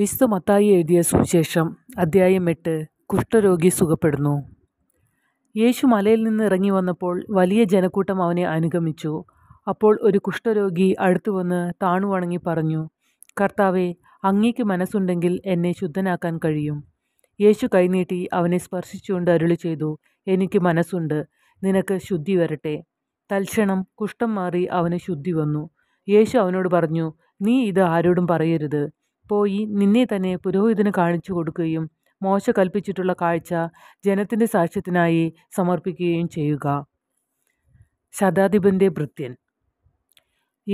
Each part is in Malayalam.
വിശുദ്ധ മത്തായി എഴുതിയ സുവിശേഷം അദ്ധ്യായം എട്ട് കുഷ്ഠരോഗി സുഖപ്പെടുന്നു യേശു മലയിൽ നിന്ന് ഇറങ്ങി വന്നപ്പോൾ വലിയ ജനക്കൂട്ടം അവനെ അനുഗമിച്ചു അപ്പോൾ ഒരു കുഷ്ഠരോഗി അടുത്തു വന്ന് താണുവണങ്ങി പറഞ്ഞു കർത്താവെ അങ്ങേക്ക് മനസ്സുണ്ടെങ്കിൽ എന്നെ ശുദ്ധനാക്കാൻ കഴിയും യേശു കൈനീട്ടി അവനെ സ്പർശിച്ചുകൊണ്ട് അരുളി ചെയ്തു എനിക്ക് മനസ്സുണ്ട് നിനക്ക് ശുദ്ധി വരട്ടെ തൽക്ഷണം കുഷ്ഠം മാറി അവന് ശുദ്ധി വന്നു യേശു അവനോട് പറഞ്ഞു നീ ഇത് ആരോടും പറയരുത് പോയി നിന്നെ തന്നെ പുരോഹിതന് കാണിച്ചു കൊടുക്കുകയും മോശ കൽപ്പിച്ചിട്ടുള്ള കാഴ്ച ജനത്തിൻ്റെ സാക്ഷ്യത്തിനായി സമർപ്പിക്കുകയും ചെയ്യുക ശതാധിപൻ്റെ ഭൃത്യൻ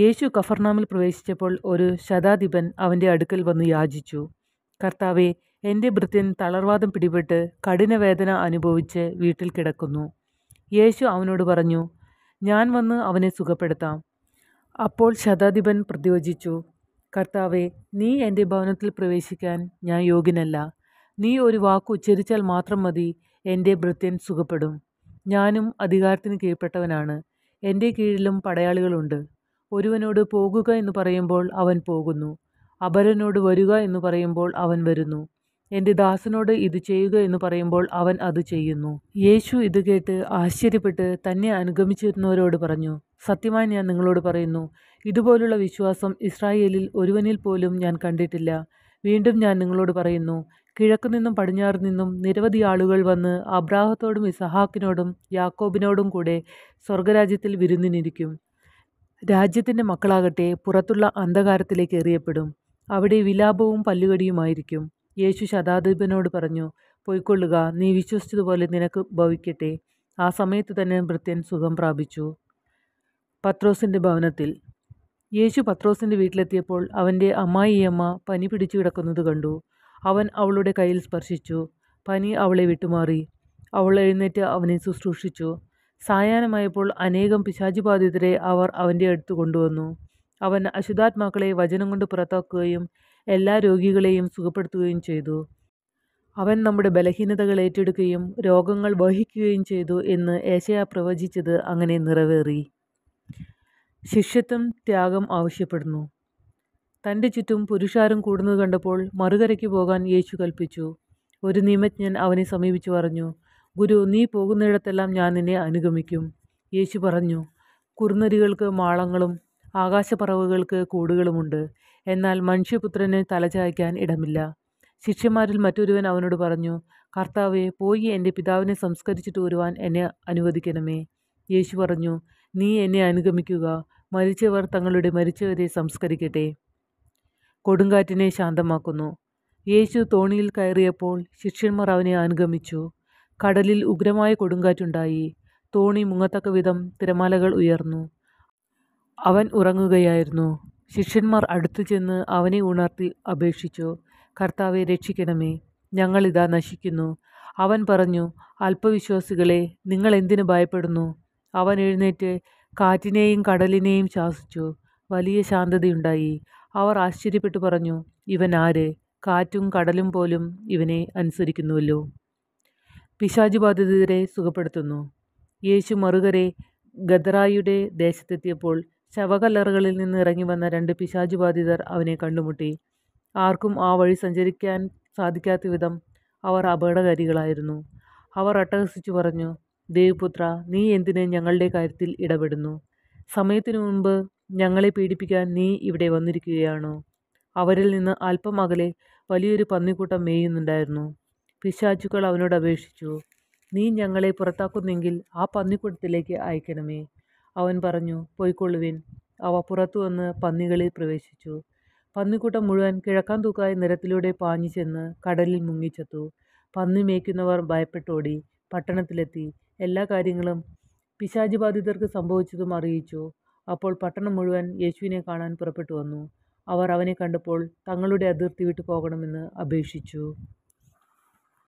യേശു കഫർനാമിൽ പ്രവേശിച്ചപ്പോൾ ഒരു ശതാധിപൻ അവൻ്റെ അടുക്കൽ വന്ന് യാചിച്ചു കർത്താവെ എൻ്റെ ഭൃത്യൻ തളർവാദം പിടിപെട്ട് കഠിനവേദന അനുഭവിച്ച് വീട്ടിൽ കിടക്കുന്നു യേശു അവനോട് പറഞ്ഞു ഞാൻ വന്ന് അവനെ സുഖപ്പെടുത്താം അപ്പോൾ ശതാധിപൻ പ്രതിയോജിച്ചു കർത്താവെ നീ എൻ്റെ ഭവനത്തിൽ പ്രവേശിക്കാൻ ഞാൻ യോഗ്യനല്ല നീ ഒരു വാക്ക് ഉച്ചരിച്ചാൽ മാത്രം മതി എൻ്റെ ഭൃത്യൻ സുഖപ്പെടും ഞാനും അധികാരത്തിന് കീഴ്പ്പെട്ടവനാണ് എൻ്റെ കീഴിലും പടയാളികളുണ്ട് ഒരുവനോട് പോകുക എന്ന് പറയുമ്പോൾ അവൻ പോകുന്നു അപരനോട് വരിക എന്ന് പറയുമ്പോൾ അവൻ വരുന്നു എൻ്റെ ദാസനോട് ഇത് ചെയ്യുക എന്ന് പറയുമ്പോൾ അവൻ അത് ചെയ്യുന്നു യേശു ഇത് കേട്ട് ആശ്ചര്യപ്പെട്ട് തന്നെ അനുഗമിച്ചിരുന്നവരോട് പറഞ്ഞു സത്യമായി ഞാൻ നിങ്ങളോട് പറയുന്നു ഇതുപോലുള്ള വിശ്വാസം ഇസ്രായേലിൽ ഒരുവനിൽ പോലും ഞാൻ കണ്ടിട്ടില്ല വീണ്ടും ഞാൻ നിങ്ങളോട് പറയുന്നു കിഴക്കു നിന്നും പടിഞ്ഞാറ് നിന്നും നിരവധി ആളുകൾ വന്ന് അബ്രാഹത്തോടും ഇസഹാക്കിനോടും യാക്കോബിനോടും കൂടെ സ്വർഗരാജ്യത്തിൽ വിരുന്നിനിരിക്കും രാജ്യത്തിൻ്റെ മക്കളാകട്ടെ പുറത്തുള്ള അന്ധകാരത്തിലേക്ക് എറിയപ്പെടും അവിടെ വിലാപവും പല്ലുകടിയുമായിരിക്കും യേശു ശതാധിപനോട് പറഞ്ഞു പൊയ്ക്കൊള്ളുക നീ വിശ്വസിച്ചതുപോലെ നിനക്ക് ഭവിക്കട്ടെ ആ സമയത്ത് തന്നെ ഭൃത്യൻ സുഖം പ്രാപിച്ചു പത്രോസിൻ്റെ ഭവനത്തിൽ യേശു പത്രോസിൻ്റെ വീട്ടിലെത്തിയപ്പോൾ അവൻ്റെ അമ്മായിയമ്മ പനി പിടിച്ചു കിടക്കുന്നത് കണ്ടു അവൻ അവളുടെ കയ്യിൽ സ്പർശിച്ചു പനി അവളെ വിട്ടുമാറി അവൾ എഴുന്നേറ്റ് അവനെ ശുശ്രൂഷിച്ചു സായാഹ്നമായപ്പോൾ അനേകം പിശാചുബാധിതരെ അവർ അവൻ്റെ അടുത്ത് കൊണ്ടുവന്നു അവൻ അശുദ്ധാത്മാക്കളെ വചനം കൊണ്ട് പുറത്താക്കുകയും എല്ലാ രോഗികളെയും സുഖപ്പെടുത്തുകയും ചെയ്തു അവൻ നമ്മുടെ ബലഹീനതകൾ ഏറ്റെടുക്കുകയും രോഗങ്ങൾ വഹിക്കുകയും ചെയ്തു എന്ന് ഏശയ പ്രവചിച്ചത് അങ്ങനെ നിറവേറി ശിഷ്യത്വം ത്യാഗം ആവശ്യപ്പെടുന്നു തൻ്റെ ചുറ്റും പുരുഷാരം കൂടുന്നത് കണ്ടപ്പോൾ മറുകരയ്ക്ക് പോകാൻ യേശു കൽപ്പിച്ചു ഒരു നിയമജ്ഞൻ അവനെ സമീപിച്ചു പറഞ്ഞു ഗുരു നീ പോകുന്നിടത്തെല്ലാം ഞാൻ നിന്നെ അനുഗമിക്കും യേശു പറഞ്ഞു കുറുനരികൾക്ക് മാളങ്ങളും ആകാശപ്പറവുകൾക്ക് കൂടുകളുമുണ്ട് എന്നാൽ മനുഷ്യപുത്രന് തലചായ്ക്കാൻ ഇടമില്ല ശിഷ്യന്മാരിൽ മറ്റൊരുവൻ അവനോട് പറഞ്ഞു കർത്താവെ പോയി എൻ്റെ പിതാവിനെ സംസ്കരിച്ചിട്ട് വരുവാൻ എന്നെ അനുവദിക്കണമേ യേശു പറഞ്ഞു നീ എന്നെ അനുഗമിക്കുക മരിച്ചവർ തങ്ങളുടെ മരിച്ചവരെ സംസ്കരിക്കട്ടെ കൊടുങ്കാറ്റിനെ ശാന്തമാക്കുന്നു യേശു തോണിയിൽ കയറിയപ്പോൾ ശിഷ്യന്മാർ അവനെ അനുഗമിച്ചു കടലിൽ ഉഗ്രമായ കൊടുങ്കാറ്റുണ്ടായി തോണി മുങ്ങത്തക്ക വിധം തിരമാലകൾ ഉയർന്നു അവൻ ഉറങ്ങുകയായിരുന്നു ശിഷ്യന്മാർ അടുത്തു ചെന്ന് അവനെ ഉണർത്തി അപേക്ഷിച്ചു കർത്താവെ രക്ഷിക്കണമേ ഞങ്ങളിതാ നശിക്കുന്നു അവൻ പറഞ്ഞു അല്പവിശ്വാസികളെ നിങ്ങൾ എന്തിനു ഭയപ്പെടുന്നു അവൻ എഴുന്നേറ്റ് കാറ്റിനെയും കടലിനെയും ശാസിച്ചു വലിയ ശാന്തതയുണ്ടായി അവർ ആശ്ചര്യപ്പെട്ടു പറഞ്ഞു ഇവൻ ആര് കാറ്റും കടലും പോലും ഇവനെ അനുസരിക്കുന്നുവല്ലോ പിശാജു ബാധിതരെ സുഖപ്പെടുത്തുന്നു യേശു മറുകരെ ഗദറായിയുടെ ദേശത്തെത്തിയപ്പോൾ ശവകല്ലറുകളിൽ നിന്ന് ഇറങ്ങി വന്ന രണ്ട് പിശാചുബാധിതർ ബാധിതർ അവനെ കണ്ടുമുട്ടി ആർക്കും ആ വഴി സഞ്ചരിക്കാൻ സാധിക്കാത്ത വിധം അവർ അപകടകാരികളായിരുന്നു അവർ അട്ടഹസിച്ചു പറഞ്ഞു ദേവിപുത്ര നീ എന്തിന് ഞങ്ങളുടെ കാര്യത്തിൽ ഇടപെടുന്നു സമയത്തിനു മുമ്പ് ഞങ്ങളെ പീഡിപ്പിക്കാൻ നീ ഇവിടെ വന്നിരിക്കുകയാണോ അവരിൽ നിന്ന് അല്പം അകലെ വലിയൊരു പന്നിക്കൂട്ടം മേയുന്നുണ്ടായിരുന്നു പിശാചുക്കൾ അവനോട് അപേക്ഷിച്ചു നീ ഞങ്ങളെ പുറത്താക്കുന്നെങ്കിൽ ആ പന്നിക്കൂട്ടത്തിലേക്ക് അയക്കണമേ അവൻ പറഞ്ഞു പോയിക്കൊള്ളുവിൻ അവ പുറത്തു വന്ന് പന്നികളിൽ പ്രവേശിച്ചു പന്നിക്കൂട്ടം മുഴുവൻ കിഴക്കാൻ തൂക്കായ നിരത്തിലൂടെ പാഞ്ഞു ചെന്ന് കടലിൽ മുങ്ങിച്ചെത്തു പന്നി മേയ്ക്കുന്നവർ ഭയപ്പെട്ടോടി പട്ടണത്തിലെത്തി എല്ലാ കാര്യങ്ങളും പിശാചി ബാധിതർക്ക് സംഭവിച്ചതും അറിയിച്ചു അപ്പോൾ പട്ടണം മുഴുവൻ യേശുവിനെ കാണാൻ പുറപ്പെട്ടു വന്നു അവർ അവനെ കണ്ടപ്പോൾ തങ്ങളുടെ അതിർത്തി വിട്ടു പോകണമെന്ന് അപേക്ഷിച്ചു